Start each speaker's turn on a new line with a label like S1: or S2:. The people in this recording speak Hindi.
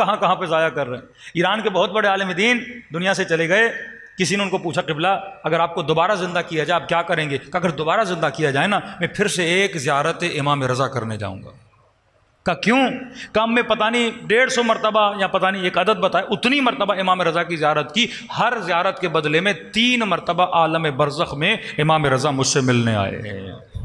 S1: कहाँ कहाँ पे ज़ाया कर रहे हैं ईरान के बहुत बड़े आलम दीन दुनिया से चले गए किसी ने उनको पूछा किबला अगर आपको दोबारा ज़िंदा किया जाए आप क्या करेंगे का अगर दोबारा ज़िंदा किया जाए ना मैं फिर से एक ज़्यारत इमाम रज़ा करने जाऊँगा का क्यों काम में पता नहीं डेढ़ सौ मरतबा या पता नहीं एक अदद बताए उतनी मरतबा इमाम रज़ा की ज्यारत की हर ज्यारत के बदले में तीन मरतबा आलम बरज़ में इमाम रज़ा
S2: मुझसे मिलने आए
S1: हैं